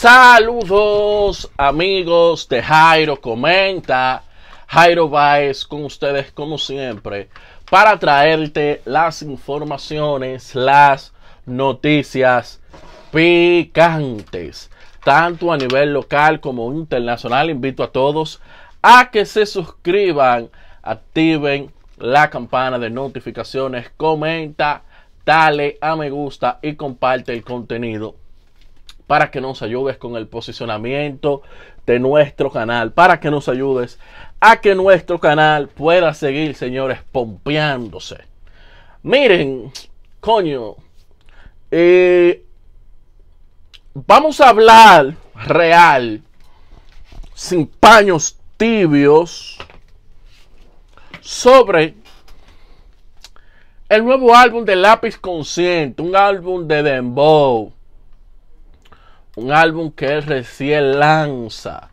Saludos amigos de Jairo Comenta, Jairo Baez con ustedes como siempre para traerte las informaciones, las noticias picantes, tanto a nivel local como internacional. Invito a todos a que se suscriban, activen la campana de notificaciones, comenta, dale a me gusta y comparte el contenido para que nos ayudes con el posicionamiento de nuestro canal, para que nos ayudes a que nuestro canal pueda seguir, señores, pompeándose. Miren, coño, eh, vamos a hablar real, sin paños tibios, sobre el nuevo álbum de Lápiz Consciente, un álbum de Dembow un álbum que él recién lanza.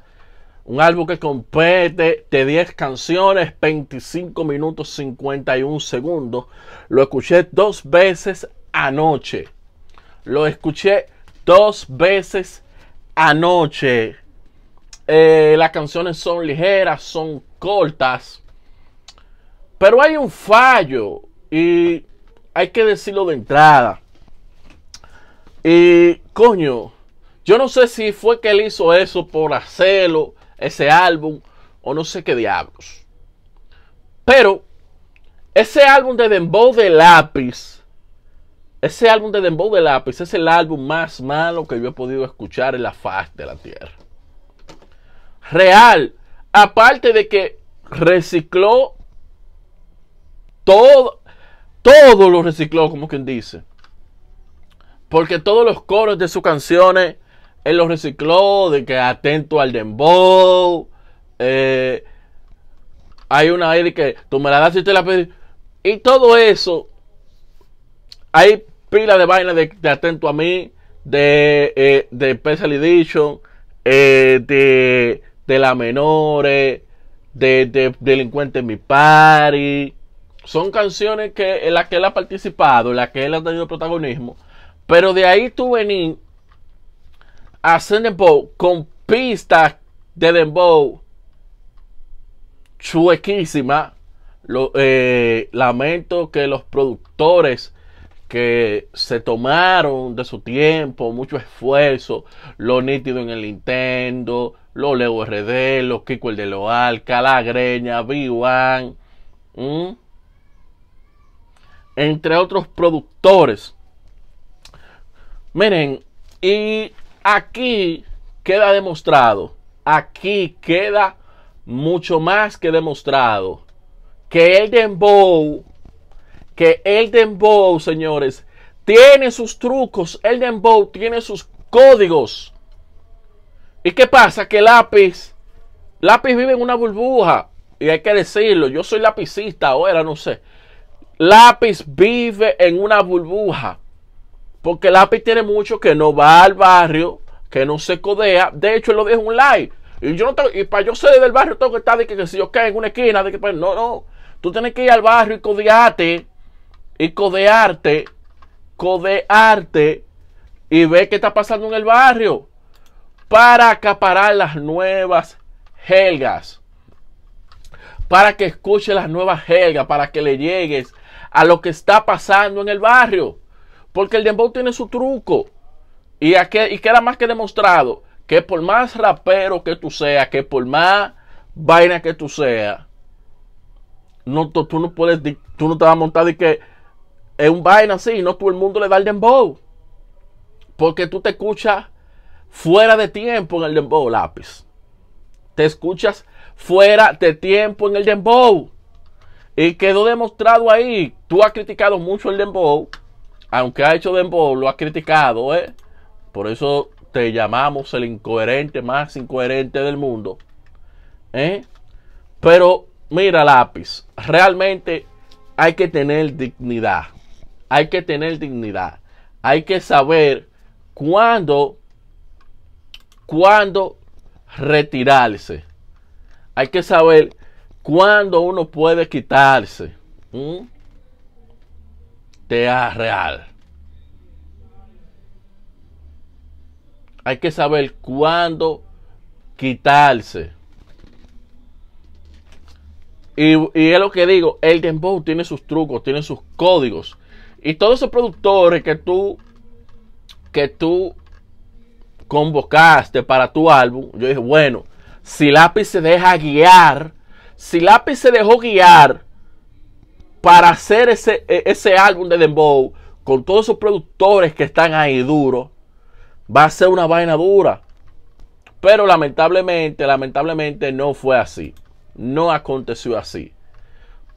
Un álbum que compete de 10 canciones, 25 minutos 51 segundos. Lo escuché dos veces anoche. Lo escuché dos veces anoche. Eh, las canciones son ligeras, son cortas. Pero hay un fallo y hay que decirlo de entrada. Y coño, yo no sé si fue que él hizo eso por hacerlo, ese álbum, o no sé qué diablos. Pero ese álbum de Dembow de Lápiz, ese álbum de Dembow de Lápiz es el álbum más malo que yo he podido escuchar en la faz de la tierra. Real. Aparte de que recicló todo, todo lo recicló, como quien dice. Porque todos los coros de sus canciones él lo recicló, de que atento al dembow. Eh, hay una de que tú me la das y te la pedís Y todo eso, hay pila de vainas de, atento a mí, de, eh, de Special Edition, eh, de, de la menores, de, Delincuente en mi party. Son canciones que, en las que él ha participado, en las que él ha tenido protagonismo. Pero de ahí tú venís hacer dembow con pistas de dembow chuequísima. Lo, eh, lamento que los productores que se tomaron de su tiempo, mucho esfuerzo, lo nítido en el Nintendo, lo Leo RD, lo Kiko el de Loal, Calagreña, v 1 entre otros productores. Miren, y Aquí queda demostrado, aquí queda mucho más que demostrado que el dembow, que el dembow, señores, tiene sus trucos, el dembow tiene sus códigos. ¿Y qué pasa? Que lápiz, lápiz vive en una burbuja. Y hay que decirlo, yo soy lapicista ahora, no sé. Lápiz vive en una burbuja. Porque el API tiene mucho que no va al barrio, que no se codea. De hecho, él lo dijo un like. Y yo no tengo, y para yo ser del barrio tengo que estar de que, si yo caigo en una esquina, de que pues, no, no. Tú tienes que ir al barrio y codearte, y codearte, codearte, y ver qué está pasando en el barrio. Para acaparar las nuevas helgas. Para que escuche las nuevas helgas, para que le llegues a lo que está pasando en el barrio. Porque el dembow tiene su truco. Y, aquí, y queda más que demostrado que por más rapero que tú seas, que por más vaina que tú seas, no, tú, no puedes, tú no te vas a montar de que es un vaina así, no todo el mundo le da el dembow. Porque tú te escuchas fuera de tiempo en el dembow, lápiz. Te escuchas fuera de tiempo en el dembow. Y quedó demostrado ahí. Tú has criticado mucho el dembow aunque ha hecho dembow, lo ha criticado, ¿eh? Por eso te llamamos el incoherente más incoherente del mundo. ¿eh? Pero mira, lápiz, realmente hay que tener dignidad. Hay que tener dignidad. Hay que saber cuándo, cuándo retirarse. Hay que saber cuándo uno puede quitarse tea real. Hay que saber cuándo quitarse. Y, y, es lo que digo, el Dembow tiene sus trucos, tiene sus códigos. Y todos esos productores que tú, que tú convocaste para tu álbum, yo dije, bueno, si Lápiz se deja guiar, si Lápiz se dejó guiar para hacer ese, e, ese álbum de Dembow con todos esos productores que están ahí duros, va a ser una vaina dura. Pero lamentablemente, lamentablemente no fue así. No aconteció así.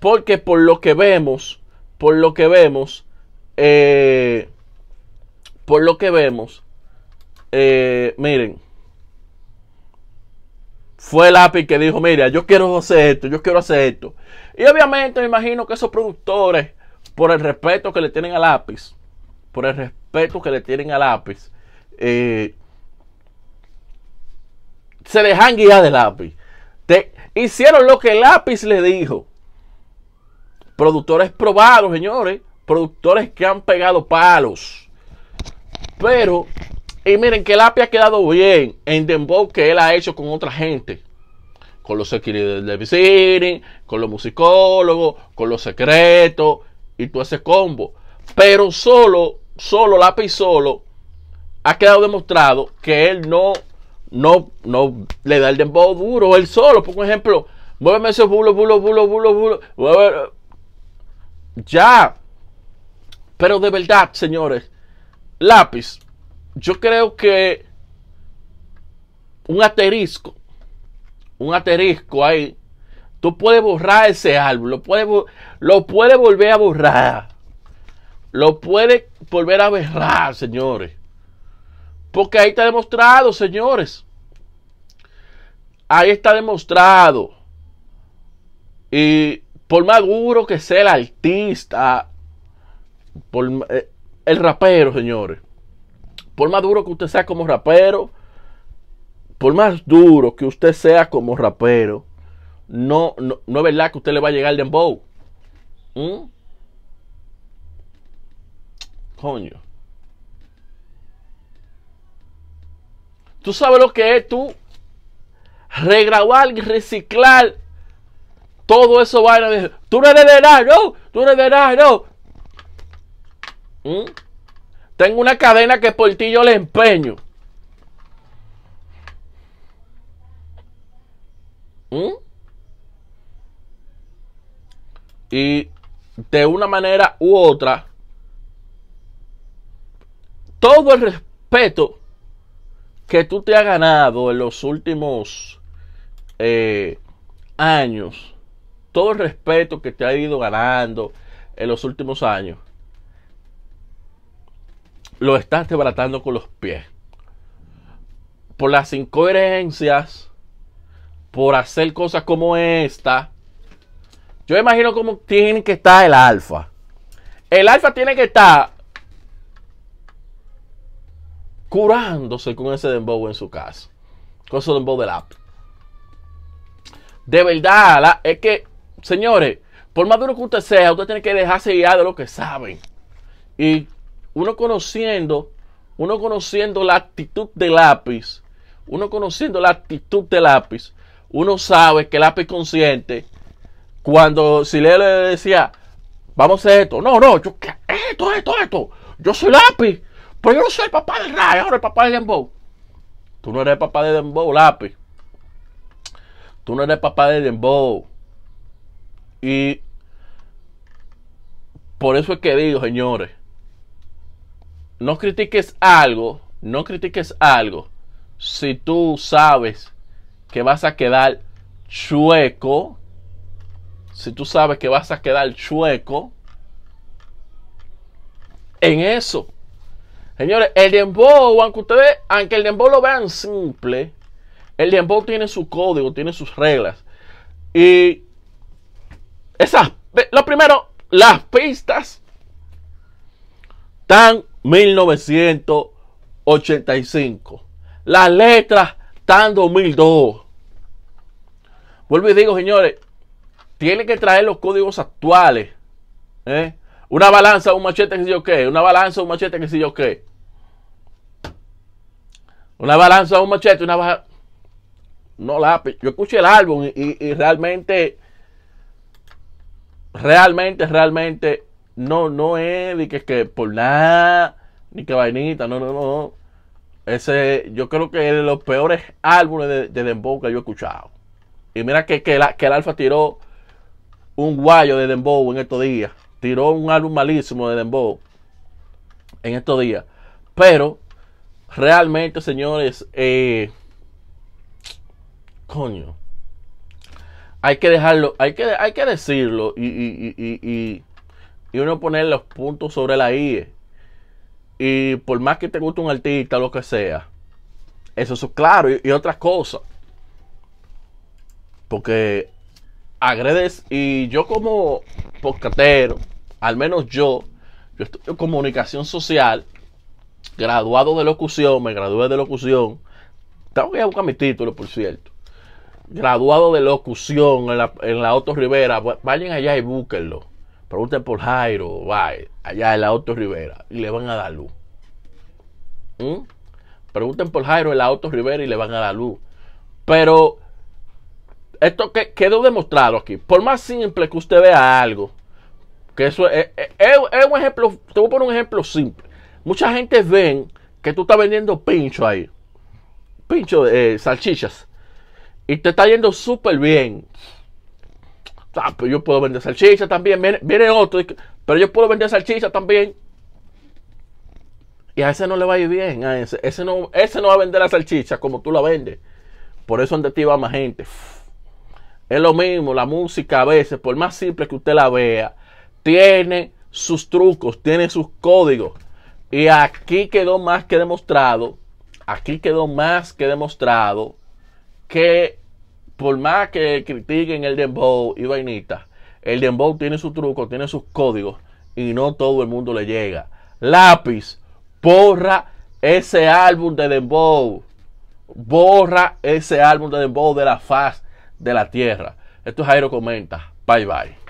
Porque por lo que vemos, por lo que vemos, eh, por lo que vemos, eh, miren fue el lápiz que dijo, mira, yo quiero hacer esto, yo quiero hacer esto. Y obviamente me imagino que esos productores, por el respeto que le tienen al lápiz, por el respeto que le tienen al lápiz, eh, se dejan guiar del lápiz. hicieron lo que el lápiz le dijo. Productores probados, señores. Productores que han pegado palos. Pero y miren que el ha quedado bien en Dembow que él ha hecho con otra gente. Con los equilibrios de Visiting. con los musicólogos, con los secretos y todo ese combo. Pero solo, solo, Lápiz solo, ha quedado demostrado que él no, no, no le da el dembow duro, él solo. Por ejemplo, muéveme ese bulo, bulo, bulo, bulo, bulo. Ya. Pero de verdad, señores, lápiz yo creo que un aterisco, un aterisco, ahí, tú puedes borrar ese árbol, lo puedes, lo volver a borrar, lo puedes volver a borrar, señores. Porque ahí está demostrado, señores. Ahí está demostrado. Y por más duro que sea el artista, por, eh, el rapero, señores por más duro que usted sea como rapero, por más duro que usted sea como rapero, no, no, no es verdad que usted le va a llegar de dembow. ¿Mm? Coño. Tú sabes lo que es tú regrabar y reciclar todo eso vaina. Tú no eres de nada, no, tú no eres de nada, no. ¿Mm? Tengo una cadena que por ti yo le empeño. ¿Mm? Y de una manera u otra, todo el respeto que tú te has ganado en los últimos eh, años, todo el respeto que te ha ido ganando en los últimos años, lo estás desbaratando con los pies. Por las incoherencias, por hacer cosas como esta. Yo imagino cómo tiene que estar el alfa. El alfa tiene que estar curándose con ese dembow en su casa. Con ese dembow del app. De verdad, es que, señores, por más duro que usted sea, usted tiene que dejarse guiar de lo que saben. Y uno conociendo, uno conociendo la actitud del lápiz, uno conociendo la actitud del lápiz, uno sabe que el lápiz consciente, cuando si le decía, vamos a hacer esto, no, no, yo, esto, esto, esto, yo soy lápiz, pero yo no soy el papá del Ray, ahora el papá de Dembow. Tú no eres el papá de Dembow, lápiz. Tú no eres el papá de Dembow. Y por eso es que digo, señores, no critiques algo, no critiques algo si tú sabes que vas a quedar chueco, si tú sabes que vas a quedar chueco en eso. Señores, el dembow, aunque ustedes, aunque el dembow lo vean simple, el dembow tiene su código, tiene sus reglas. Y esas, lo primero, las pistas están 1985. Las letra están 2002. Vuelvo y digo, señores, tiene que traer los códigos actuales. ¿eh? Una balanza, un machete, que sé yo qué. Una balanza, un machete, que sé yo qué. Una balanza, un machete, una balanza. No lápiz. Yo escuché el álbum y realmente. Realmente, realmente no, no es de que, que por nada, ni que vainita, no, no, no. Ese, yo creo que es de los peores álbumes de, Dembow que yo he escuchado. Y mira que, que, el Alfa tiró un guayo de Dembow en estos días. Tiró un álbum malísimo de Dembow en estos días. Pero, realmente, señores, eh, coño, hay que dejarlo, hay que, hay que decirlo y y uno poner los puntos sobre la I. Y por más que te guste un artista, lo que sea, eso es claro y, otras cosas. Porque agredes y yo como postcatero al menos yo, yo estudio comunicación social, graduado de locución, me gradué de locución, tengo que buscar mi título, por cierto. Graduado de locución en la, en la Otto Rivera, vayan allá y búsquenlo Pregunten por Jairo, vaya, allá en la Auto Rivera, y le van a dar luz. ¿Mm? Pregunten por Jairo en la Auto Rivera y le van a dar luz. Pero esto que quedó demostrado aquí. Por más simple que usted vea algo, que eso es, un ejemplo, te voy a poner un ejemplo simple. Mucha gente ven que tú estás vendiendo pincho ahí, pincho de eh, salchichas, y te está yendo súper bien. Ah, pero pues yo puedo vender salchicha también. Viene, otro, pero yo puedo vender salchicha también. Y a ese no le va a ir bien. A ese, no, ese no va a vender la salchicha como tú la vendes. Por eso ante ti va más gente. Es lo mismo, la música a veces, por más simple que usted la vea, tiene sus trucos, tiene sus códigos. Y aquí quedó más que demostrado, aquí quedó más que demostrado que por más que critiquen el dembow y vainita, el dembow tiene su truco, tiene sus códigos y no todo el mundo le llega. Lápiz, borra ese álbum de dembow. Borra ese álbum de dembow de la faz de la tierra. Esto es Jairo Comenta. Bye bye.